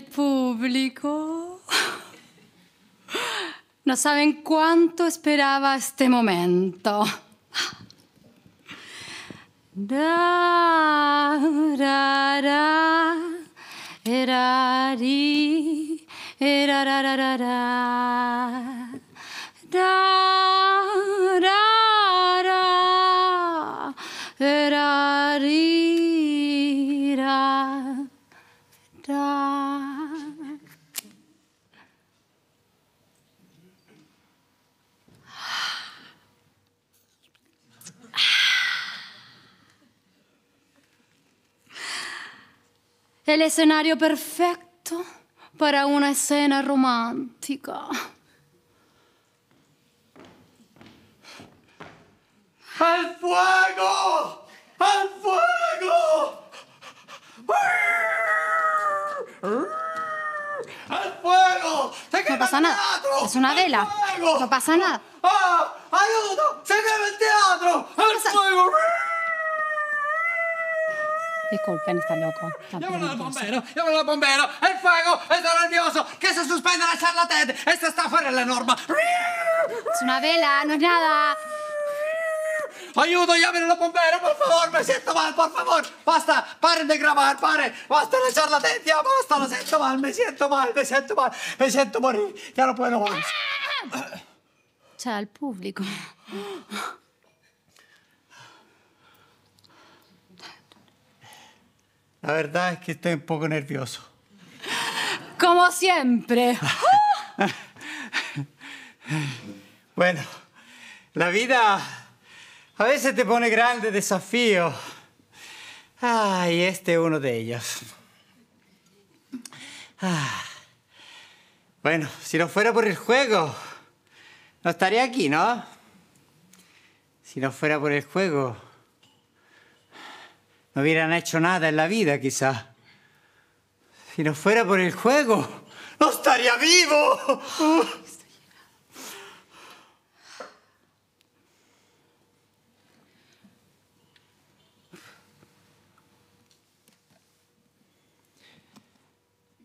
público. No saben cuánto esperaba este momento. Da, ra ra era, di, era, da, ra ra ra era, el escenario perfecto para una escena romántica. ¡Al fuego! ¡Al fuego! ¡Al fuego! no pasa nada. Es una vela. No pasa nada. ¡Ayuda! ¡Se quema el teatro! ¡Al fuego! Che colpa ne sta loco? Chiamano il bombero, chiamano il bombero, è il fuoco, è nervioso, che se suspende la charlatan e se sta fare la norma. Su una vela, non è nada. Aiuto, llamano il bombero, per favore, mi sento male, per favore. Basta, pare di gravare, pare, basta la charlatan, ya, basta, lo sento male, mi sento male, mi sento male, mi sento morire, ya non puedo. C'è il pubblico. La verdad es que estoy un poco nervioso. Como siempre. bueno, la vida a veces te pone grandes desafíos. Ay, este es uno de ellos. Ah. Bueno, si no fuera por el juego, no estaría aquí, ¿no? Si no fuera por el juego, no hubieran hecho nada en la vida, quizá. Si no fuera por el juego, no estaría vivo.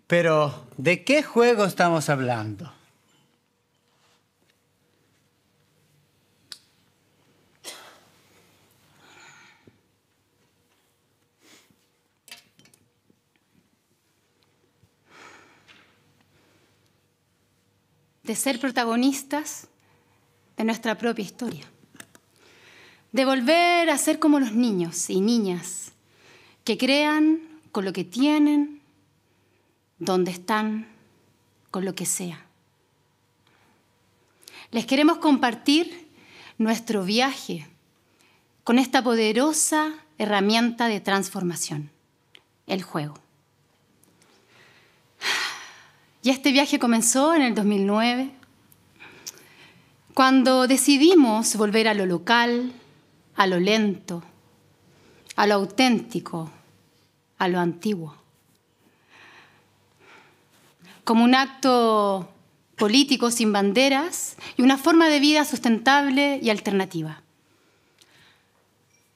Pero, ¿de qué juego estamos hablando? de ser protagonistas de nuestra propia historia, de volver a ser como los niños y niñas que crean con lo que tienen, donde están, con lo que sea. Les queremos compartir nuestro viaje con esta poderosa herramienta de transformación, el juego. Y este viaje comenzó en el 2009, cuando decidimos volver a lo local, a lo lento, a lo auténtico, a lo antiguo. Como un acto político sin banderas y una forma de vida sustentable y alternativa.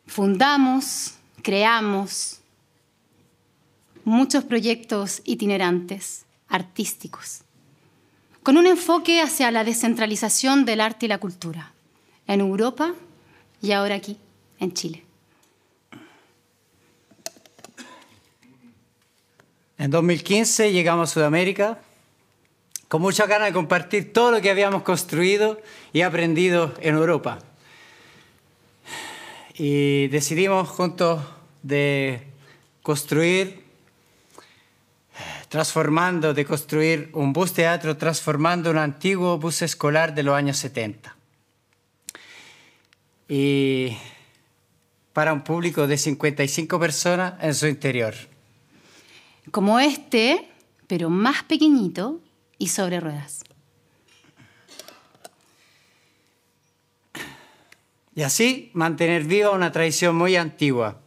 Fundamos, creamos muchos proyectos itinerantes artísticos, con un enfoque hacia la descentralización del arte y la cultura, en Europa y ahora aquí, en Chile. En 2015 llegamos a Sudamérica con mucha ganas de compartir todo lo que habíamos construido y aprendido en Europa. Y decidimos juntos de construir transformando, de construir un bus teatro, transformando un antiguo bus escolar de los años 70. Y para un público de 55 personas en su interior. Como este, pero más pequeñito y sobre ruedas. Y así mantener viva una tradición muy antigua,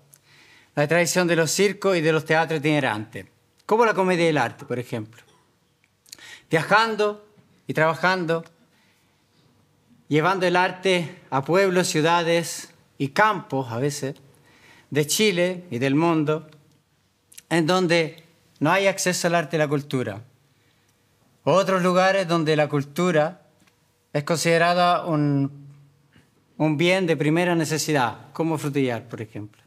la tradición de los circos y de los teatros itinerantes como la comedia del arte, por ejemplo. Viajando y trabajando, llevando el arte a pueblos, ciudades y campos a veces, de Chile y del mundo, en donde no hay acceso al arte y la cultura. Otros lugares donde la cultura es considerada un bien de primera necesidad, como frutillar, por ejemplo.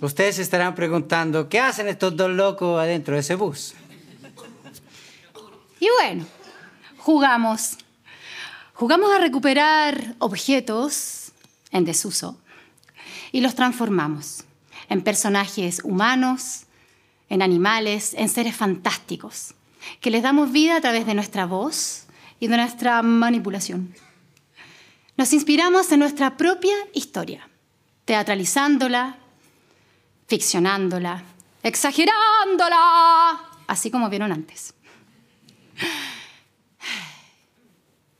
Ustedes estarán preguntando, ¿qué hacen estos dos locos adentro de ese bus? Y bueno, jugamos. Jugamos a recuperar objetos en desuso y los transformamos en personajes humanos, en animales, en seres fantásticos, que les damos vida a través de nuestra voz y de nuestra manipulación. Nos inspiramos en nuestra propia historia, teatralizándola, ficcionándola, exagerándola, así como vieron antes.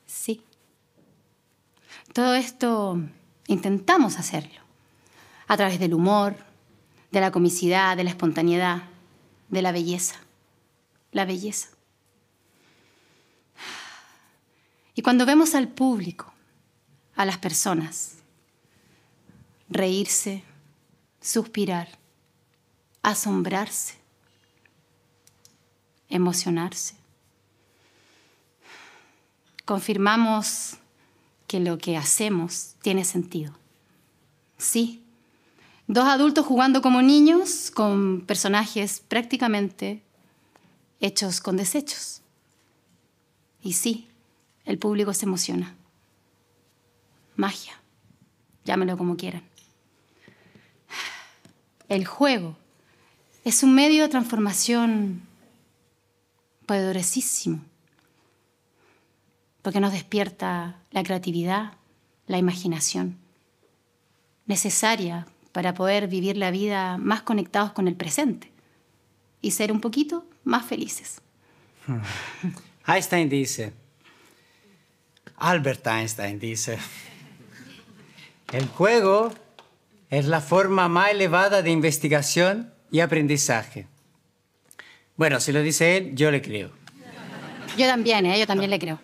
Sí. Todo esto intentamos hacerlo, a través del humor, de la comicidad, de la espontaneidad, de la belleza. La belleza. Y cuando vemos al público, a las personas, reírse, suspirar, asombrarse, emocionarse. Confirmamos que lo que hacemos tiene sentido. Sí, dos adultos jugando como niños con personajes prácticamente hechos con desechos. Y sí, el público se emociona. Magia. Llámelo como quieran el juego, es un medio de transformación poderosísimo, porque nos despierta la creatividad, la imaginación, necesaria para poder vivir la vida más conectados con el presente y ser un poquito más felices. Einstein dice, Albert Einstein dice, el juego es la forma más elevada de investigación y aprendizaje. Bueno, si lo dice él, yo le creo. Yo también, ¿eh? yo también le creo.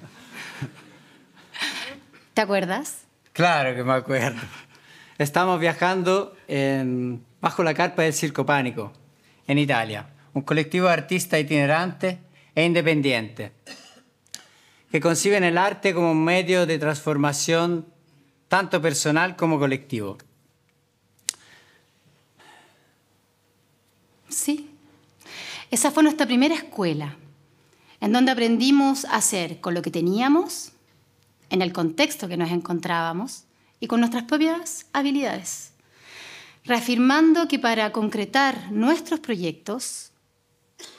¿Te acuerdas? Claro que me acuerdo. Estamos viajando bajo la carpa del Circo Pánico, en Italia, un colectivo de artistas itinerantes e independiente que conciben el arte como un medio de transformación tanto personal como colectivo. Sí. Esa fue nuestra primera escuela, en donde aprendimos a hacer con lo que teníamos, en el contexto que nos encontrábamos y con nuestras propias habilidades, reafirmando que para concretar nuestros proyectos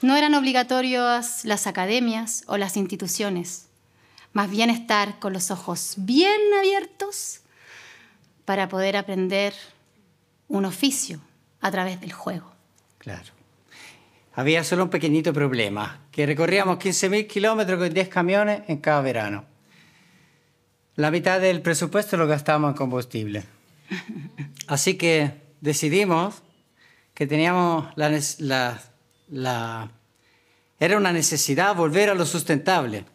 no eran obligatorias las academias o las instituciones, más bien estar con los ojos bien abiertos para poder aprender un oficio a través del juego. Claro. Había solo un pequeñito problema, que recorríamos 15.000 kilómetros con 10 camiones en cada verano. La mitad del presupuesto lo gastábamos en combustible. Así que decidimos que teníamos la, Era una necesidad volver a lo sustentable.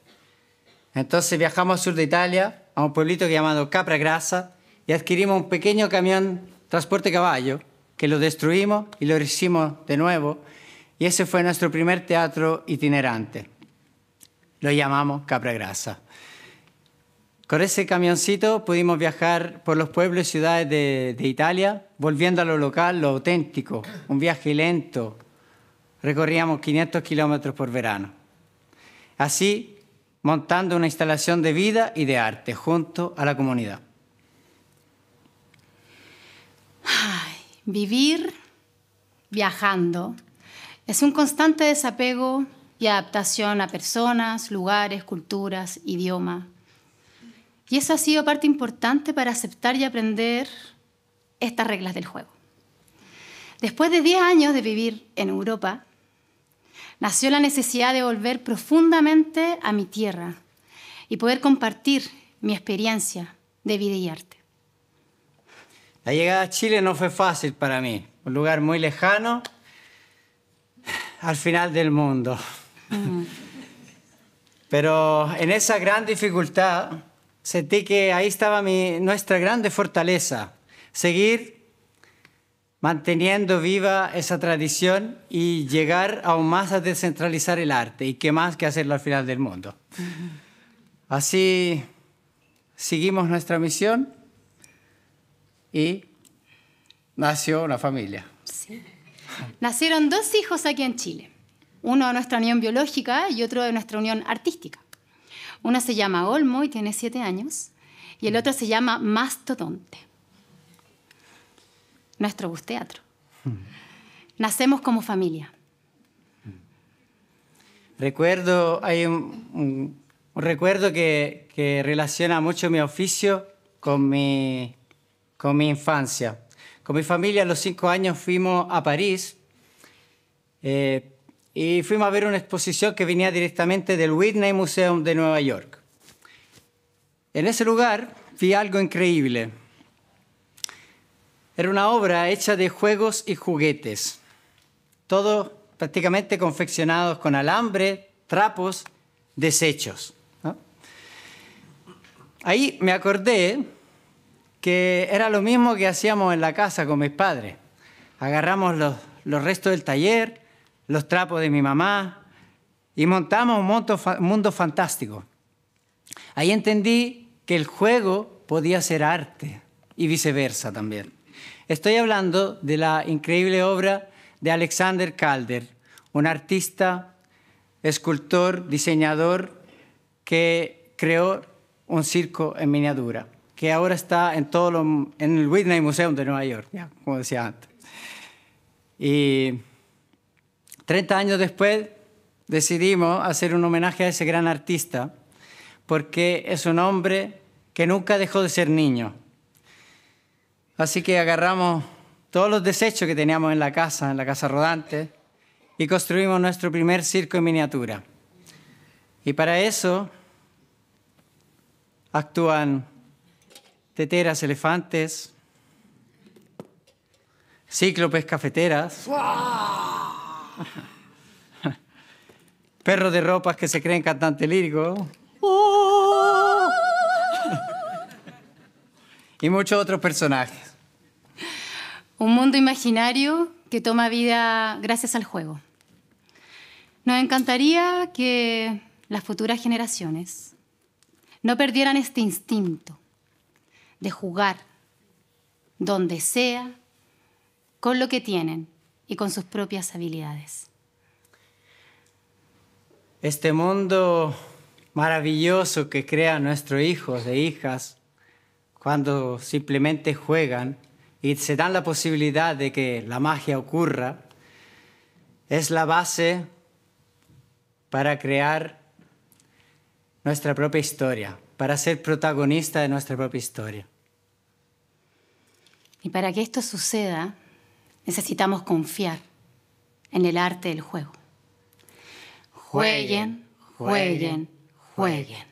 Entonces viajamos al sur de Italia, a un pueblito llamado Capra grasa y adquirimos un pequeño camión transporte caballo que lo destruimos y lo hicimos de nuevo. Y ese fue nuestro primer teatro itinerante. Lo llamamos Capra Grasa. Con ese camioncito pudimos viajar por los pueblos y ciudades de, Italia, volviendo a lo local, lo auténtico, un viaje lento. Recorríamos 500 kilómetros por verano. Así, montando una instalación de vida y de arte junto a la comunidad. Vivir viajando es un constante desapego y adaptación a personas, lugares, culturas, idioma. Y eso ha sido parte importante para aceptar y aprender estas reglas del juego. Después de 10 años de vivir en Europa, nació la necesidad de volver profundamente a mi tierra y poder compartir mi experiencia de vida y arte. La llegada a Chile no fue fácil para mí. Un lugar muy lejano, al final del mundo. Mm. Pero en esa gran dificultad sentí que ahí estaba mi, nuestra grande fortaleza, seguir manteniendo viva esa tradición y llegar aún más a descentralizar el arte y qué más que hacerlo al final del mundo. Así seguimos nuestra misión y nació una familia. Nacieron dos hijos aquí en Chile, uno de nuestra unión biológica y otro de nuestra unión artística. Uno se llama Olmo y tiene siete años, y el otro se llama Mastodonte, nuestro teatro. Nacemos como familia. Recuerdo, hay un, recuerdo que, relaciona mucho mi oficio con mi, con mi infancia. Con mi familia a los cinco años fuimos a París eh, y fuimos a ver una exposición que venía directamente del Whitney Museum de Nueva York. En ese lugar vi algo increíble. Era una obra hecha de juegos y juguetes, todos prácticamente confeccionados con alambre, trapos, desechos. Ahí me acordé que era lo mismo que hacíamos en la casa con mis padres. Agarramos los, restos del taller, los trapos de mi mamá y montamos un mundo, mundo fantástico. Ahí entendí que el juego podía ser arte y viceversa también. Estoy hablando de la increíble obra de Alexander Calder, un artista, escultor, diseñador que creó un circo en miniatura que ahora está en, todo lo, en el Whitney Museum de Nueva York, como decía antes. Y 30 años después decidimos hacer un homenaje a ese gran artista, porque es un hombre que nunca dejó de ser niño. Así que agarramos todos los desechos que teníamos en la casa, en la casa rodante, y construimos nuestro primer circo en miniatura. Y para eso actúan teteras, elefantes, cíclopes, cafeteras, perros de ropas que se creen cantante lírico oh. y muchos otros personajes. Un mundo imaginario que toma vida gracias al juego. Nos encantaría que las futuras generaciones no perdieran este instinto de jugar, donde sea, con lo que tienen y con sus propias habilidades. Este mundo maravilloso que crean nuestros hijos e hijas cuando simplemente juegan y se dan la posibilidad de que la magia ocurra, es la base para crear nuestra propia historia para ser protagonista de nuestra propia historia. Y para que esto suceda, necesitamos confiar en el arte del juego. Jueguen, jueguen, jueguen.